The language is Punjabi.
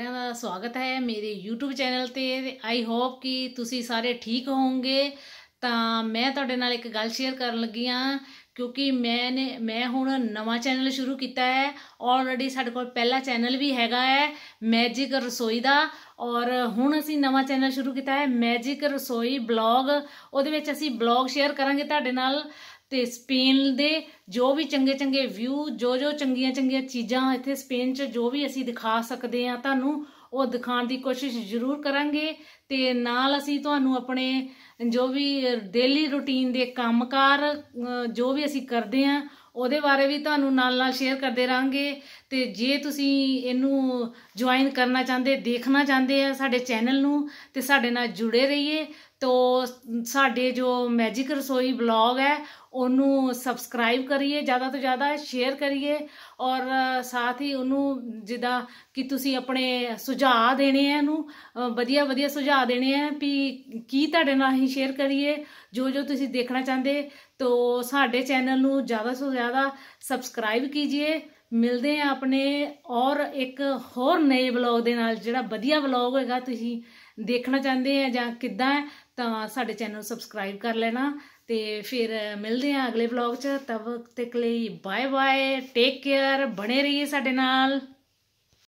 ਸਾਰਿਆਂ ਦਾ ਸਵਾਗਤ ਹੈ ਮੇਰੇ YouTube ਚੈਨਲ ਤੇ ਆਈ ਹੋਪ ਕਿ ਤੁਸੀਂ ਸਾਰੇ ਠੀਕ ਹੋਵੋਗੇ ਤਾਂ ਮੈਂ ਤੁਹਾਡੇ ਨਾਲ ਇੱਕ ਗੱਲ ਸ਼ੇਅਰ ਕਰਨ ਲੱਗੀ ਆ ਕਿਉਂਕਿ ਮੈਂ ਨੇ ਮੈਂ ਹੁਣ ਨਵਾਂ ਚੈਨਲ ਸ਼ੁਰੂ ਕੀਤਾ ਹੈ ਆਲਰੇਡੀ ਸਾਡੇ ਕੋਲ ਪਹਿਲਾ ਚੈਨਲ ਵੀ ਹੈਗਾ ਹੈ ਮੈਜਿਕ ਰਸੋਈ ਦਾ ਔਰ ਹੁਣ ਅਸੀਂ ਨਵਾਂ ਚੈਨਲ ਸ਼ੁਰੂ ਕੀਤਾ ਹੈ ਮੈਜਿਕ ਰਸੋਈ ਬਲੌਗ ਉਹਦੇ ਵਿੱਚ ਅਸੀਂ ਬਲੌਗ ਸ਼ੇਅਰ ਕਰਾਂਗੇ ਤੁਹਾਡੇ ਨਾਲ ਤੇ ਸਪੇਨ ਦੇ ਜੋ ਵੀ ਚੰਗੇ ਚੰਗੇ ਵਿਊ ਜੋ ਜੋ ਚੰਗੀਆਂ ਚੰਗੀਆਂ ਚੀਜ਼ਾਂ ਇੱਥੇ ਸਪੇਨ 'ਚ ਜੋ ਵੀ ਅਸੀਂ ਦਿਖਾ ਸਕਦੇ ਆ ਤੁਹਾਨੂੰ ਉਹ ਦਿਖਾਉਣ ਦੀ ਕੋਸ਼ਿਸ਼ ਜ਼ਰੂਰ ਕਰਾਂਗੇ ਤੇ ਨਾਲ ਅਸੀਂ ਤੁਹਾਨੂੰ ਆਪਣੇ ਜੋ ਵੀ ਡੇਲੀ ਰੁਟੀਨ ਦੇ ਕੰਮਕਾਰ ਜੋ ਵੀ ਅਸੀਂ ਕਰਦੇ ਆ ਉਹਦੇ ਬਾਰੇ ਵੀ ਤੁਹਾਨੂੰ ਨਾਲ-ਨਾਲ ਸ਼ੇਅਰ ਕਰਦੇ ਰਾਂਗੇ ਤੇ ਜੇ ਤੁਸੀਂ ਇਹਨੂੰ ਜੁਆਇਨ ਕਰਨਾ ਚਾਹੁੰਦੇ ਦੇਖਣਾ ਚਾਹੁੰਦੇ ਆ ਸਾਡੇ ਚੈਨਲ ਨੂੰ ਤੇ ਸਾਡੇ ਨਾਲ ਜੁੜੇ ਰਹੀਏ ਤੋ ਸਾਡੇ ਜੋ ਮੈਜਿਕ ਰਸੋਈ ਬਲੌਗ ਹੈ ਉਹਨੂੰ ਸਬਸਕ੍ਰਾਈਬ ਕਰੀਏ ਜ਼ਿਆਦਾ ਤੋਂ ਜ਼ਿਆਦਾ ਸ਼ੇਅਰ ਕਰੀਏ ਔਰ ਸਾਥ ਹੀ ਉਹਨੂੰ ਜਿੱਦਾਂ ਕਿ ਤੁਸੀਂ ਆਪਣੇ ਸੁਝਾਅ ਦੇਣੇ ਆ ਇਹਨੂੰ ਵਧੀਆ ਵਧੀਆ ਸੁਝਾਅ ਦੇਣੇ ਆ ਵੀ ਕੀ ਤੁਹਾਡੇ ਨਾਲ ਹੀ ਸ਼ੇਅਰ ਕਰੀਏ ਜੋ ਜੋ ਤੁਸੀਂ ਦੇਖਣਾ ਚਾਹੁੰਦੇ ਤੋ ਸਾਡੇ ਚੈਨਲ ਨੂੰ ਜ਼ਿਆਦਾ ਤੋਂ ਜ਼ਿਆਦਾ ਸਬਸਕ੍ਰਾਈਬ ਕੀਜੀਏ ਮਿਲਦੇ ਆ ਆਪਣੇ ਔਰ ਇੱਕ ਹੋਰ ਨਏ ਵਲੌਗ ਦੇ ਨਾਲ ਜਿਹੜਾ ਵਧੀਆ ਵਲੌਗ ਹੈਗਾ ਤੁਸੀਂ ਦੇਖਣਾ ਚਾਹੁੰਦੇ ਆ ਜਾਂ ਕਿੱਦਾਂ ਤਾਂ ਸਾਡੇ ਚੈਨਲ ਨੂੰ ਸਬਸਕ੍ਰਾਈਬ ਕਰ ਲੈਣਾ ਤੇ ਫਿਰ ਮਿਲਦੇ ਆ ਅਗਲੇ ਵਲੌਗ 'ਚ ਤਬ ਤੱਕ ਲਈ ਬਾਏ ਬਾਏ ਟੇਕ ਕੇਅਰ ਬਣੇ ਰਹੀਏ ਸਾਡੇ ਨਾਲ